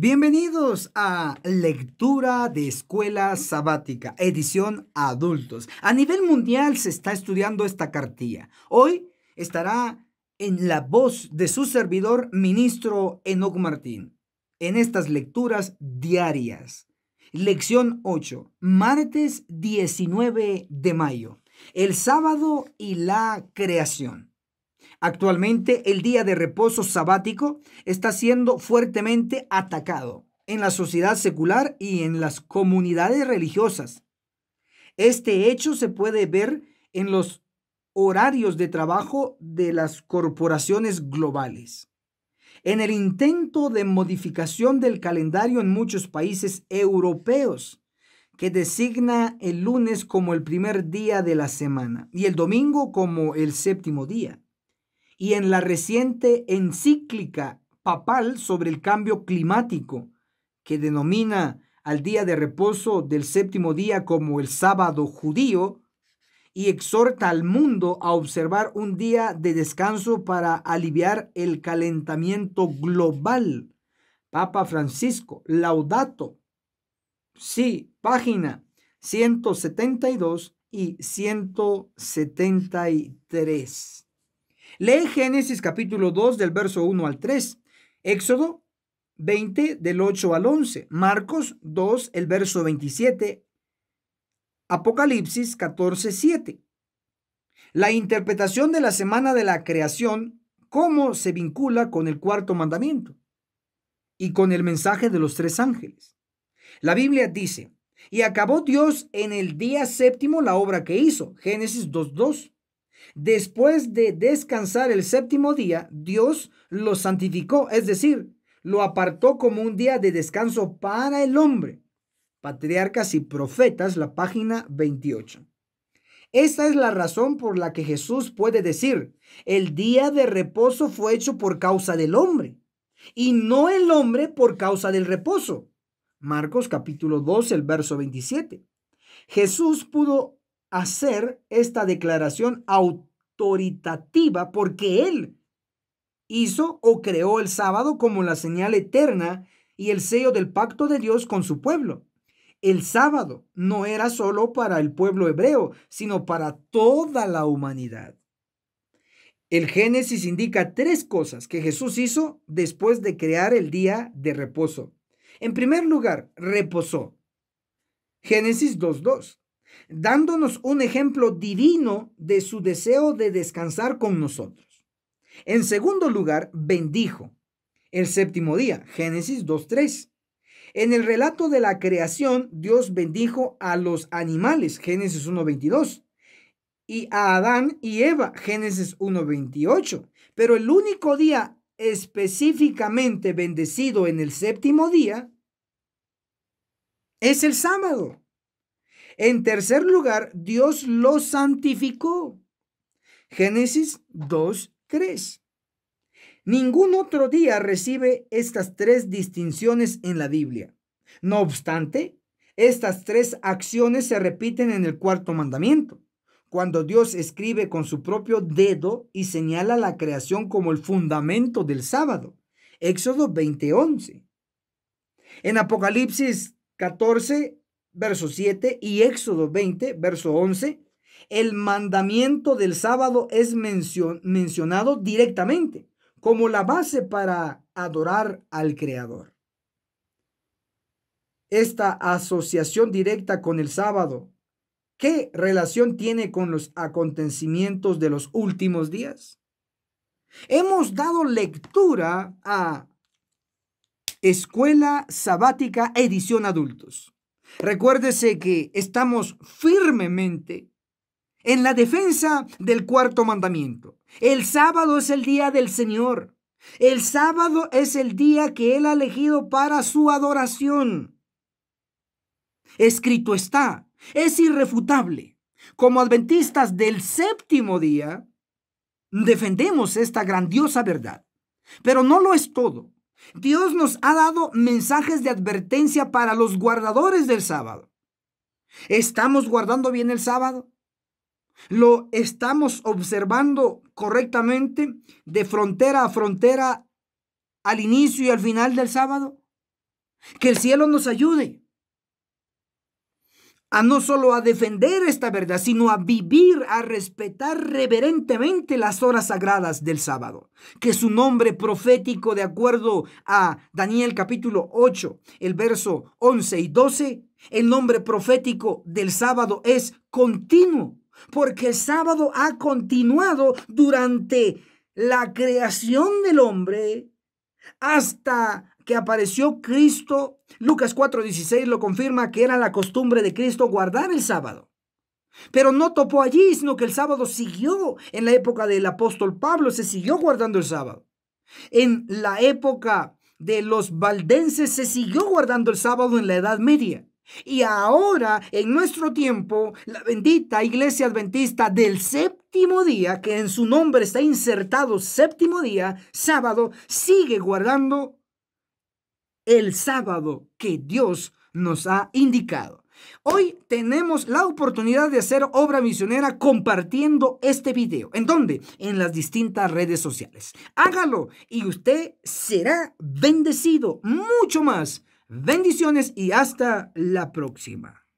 Bienvenidos a Lectura de Escuela Sabática, edición Adultos. A nivel mundial se está estudiando esta cartilla. Hoy estará en la voz de su servidor, ministro Enoc Martín, en estas lecturas diarias. Lección 8, martes 19 de mayo, el sábado y la creación. Actualmente el día de reposo sabático está siendo fuertemente atacado en la sociedad secular y en las comunidades religiosas. Este hecho se puede ver en los horarios de trabajo de las corporaciones globales. En el intento de modificación del calendario en muchos países europeos, que designa el lunes como el primer día de la semana y el domingo como el séptimo día y en la reciente encíclica papal sobre el cambio climático, que denomina al día de reposo del séptimo día como el sábado judío, y exhorta al mundo a observar un día de descanso para aliviar el calentamiento global. Papa Francisco, Laudato. Sí, página 172 y 173. Lee Génesis capítulo 2 del verso 1 al 3, Éxodo 20 del 8 al 11, Marcos 2 el verso 27, Apocalipsis 14, 7. La interpretación de la semana de la creación, cómo se vincula con el cuarto mandamiento y con el mensaje de los tres ángeles. La Biblia dice, y acabó Dios en el día séptimo la obra que hizo, Génesis 2.2. Después de descansar el séptimo día, Dios lo santificó, es decir, lo apartó como un día de descanso para el hombre. Patriarcas y Profetas, la página 28. Esta es la razón por la que Jesús puede decir, el día de reposo fue hecho por causa del hombre y no el hombre por causa del reposo. Marcos capítulo 2, el verso 27. Jesús pudo hacer esta declaración autoritativa porque Él hizo o creó el sábado como la señal eterna y el sello del pacto de Dios con su pueblo. El sábado no era solo para el pueblo hebreo, sino para toda la humanidad. El Génesis indica tres cosas que Jesús hizo después de crear el día de reposo. En primer lugar, reposó. Génesis 2.2 dándonos un ejemplo divino de su deseo de descansar con nosotros. En segundo lugar, bendijo el séptimo día, Génesis 2.3. En el relato de la creación, Dios bendijo a los animales, Génesis 1.22, y a Adán y Eva, Génesis 1.28. Pero el único día específicamente bendecido en el séptimo día es el sábado. En tercer lugar, Dios lo santificó. Génesis 2, 3. Ningún otro día recibe estas tres distinciones en la Biblia. No obstante, estas tres acciones se repiten en el cuarto mandamiento, cuando Dios escribe con su propio dedo y señala la creación como el fundamento del sábado. Éxodo 20:11. En Apocalipsis 14 verso 7, y Éxodo 20, verso 11, el mandamiento del sábado es mencionado directamente como la base para adorar al Creador. Esta asociación directa con el sábado, ¿qué relación tiene con los acontecimientos de los últimos días? Hemos dado lectura a Escuela Sabática Edición Adultos. Recuérdese que estamos firmemente en la defensa del cuarto mandamiento. El sábado es el día del Señor. El sábado es el día que Él ha elegido para su adoración. Escrito está, es irrefutable. Como adventistas del séptimo día, defendemos esta grandiosa verdad. Pero no lo es todo. Dios nos ha dado mensajes de advertencia para los guardadores del sábado. ¿Estamos guardando bien el sábado? ¿Lo estamos observando correctamente de frontera a frontera al inicio y al final del sábado? Que el cielo nos ayude a no solo a defender esta verdad, sino a vivir, a respetar reverentemente las horas sagradas del sábado, que su nombre profético de acuerdo a Daniel capítulo 8, el verso 11 y 12, el nombre profético del sábado es continuo, porque el sábado ha continuado durante la creación del hombre hasta que apareció Cristo, Lucas 4:16 lo confirma que era la costumbre de Cristo guardar el sábado. Pero no topó allí, sino que el sábado siguió. En la época del apóstol Pablo se siguió guardando el sábado. En la época de los valdenses se siguió guardando el sábado en la Edad Media. Y ahora, en nuestro tiempo, la bendita iglesia adventista del séptimo día, que en su nombre está insertado séptimo día, sábado, sigue guardando el sábado que Dios nos ha indicado. Hoy tenemos la oportunidad de hacer obra misionera compartiendo este video. ¿En dónde? En las distintas redes sociales. Hágalo y usted será bendecido mucho más. Bendiciones y hasta la próxima.